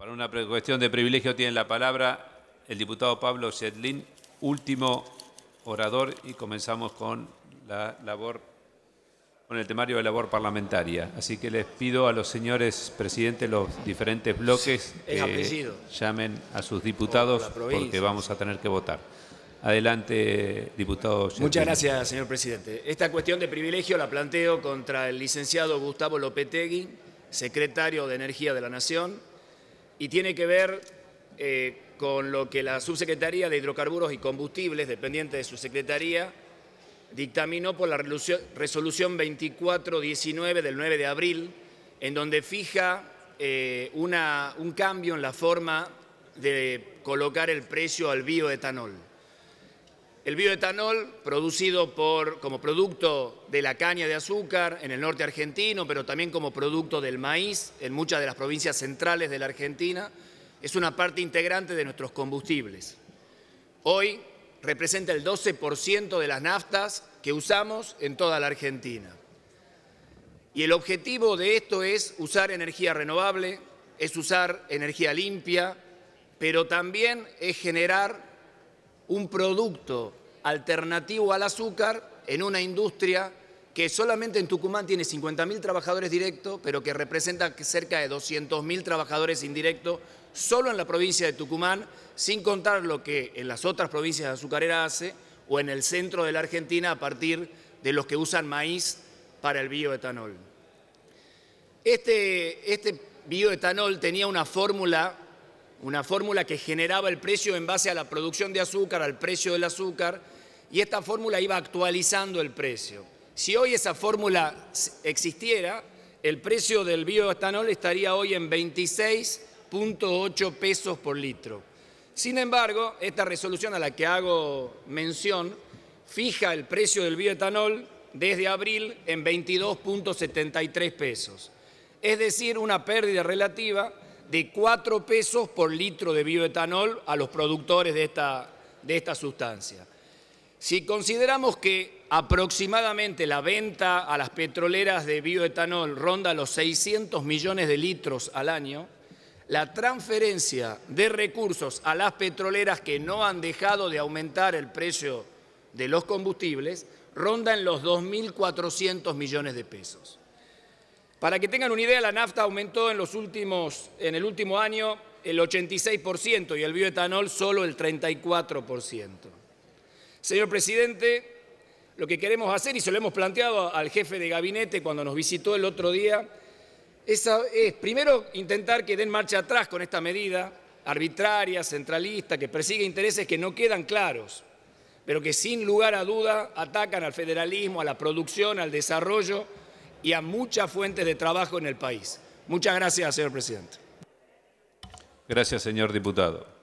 Para una cuestión de privilegio tiene la palabra el diputado Pablo Sedlin, último orador, y comenzamos con la labor con el temario de labor parlamentaria. Así que les pido a los señores presidentes los diferentes bloques que llamen a sus diputados porque vamos a tener que votar. Adelante, diputado. Muchas gracias, señor presidente. Esta cuestión de privilegio la planteo contra el licenciado Gustavo Lopetegui, secretario de Energía de la Nación, y tiene que ver eh, con lo que la Subsecretaría de Hidrocarburos y Combustibles, dependiente de su Secretaría, dictaminó por la resolución 2419 del 9 de abril, en donde fija eh, una, un cambio en la forma de colocar el precio al bioetanol. El bioetanol, producido por, como producto de la caña de azúcar en el norte argentino, pero también como producto del maíz en muchas de las provincias centrales de la Argentina, es una parte integrante de nuestros combustibles. Hoy representa el 12% de las naftas que usamos en toda la Argentina. Y el objetivo de esto es usar energía renovable, es usar energía limpia, pero también es generar un producto alternativo al azúcar en una industria que solamente en Tucumán tiene 50.000 trabajadores directos, pero que representa cerca de 200.000 trabajadores indirectos solo en la provincia de Tucumán, sin contar lo que en las otras provincias azucareras hace o en el centro de la Argentina a partir de los que usan maíz para el bioetanol. Este, este bioetanol tenía una fórmula una fórmula que generaba el precio en base a la producción de azúcar, al precio del azúcar, y esta fórmula iba actualizando el precio. Si hoy esa fórmula existiera, el precio del bioetanol estaría hoy en 26.8 pesos por litro. Sin embargo, esta resolución a la que hago mención fija el precio del bioetanol desde abril en 22.73 pesos. Es decir, una pérdida relativa de 4 pesos por litro de bioetanol a los productores de esta, de esta sustancia. Si consideramos que aproximadamente la venta a las petroleras de bioetanol ronda los 600 millones de litros al año, la transferencia de recursos a las petroleras que no han dejado de aumentar el precio de los combustibles ronda en los 2.400 millones de pesos. Para que tengan una idea, la nafta aumentó en, los últimos, en el último año el 86% y el bioetanol solo el 34%. Señor Presidente, lo que queremos hacer, y se lo hemos planteado al jefe de gabinete cuando nos visitó el otro día, es, es primero intentar que den marcha atrás con esta medida arbitraria, centralista, que persigue intereses que no quedan claros, pero que sin lugar a duda atacan al federalismo, a la producción, al desarrollo y a muchas fuentes de trabajo en el país. Muchas gracias, señor presidente. Gracias, señor diputado.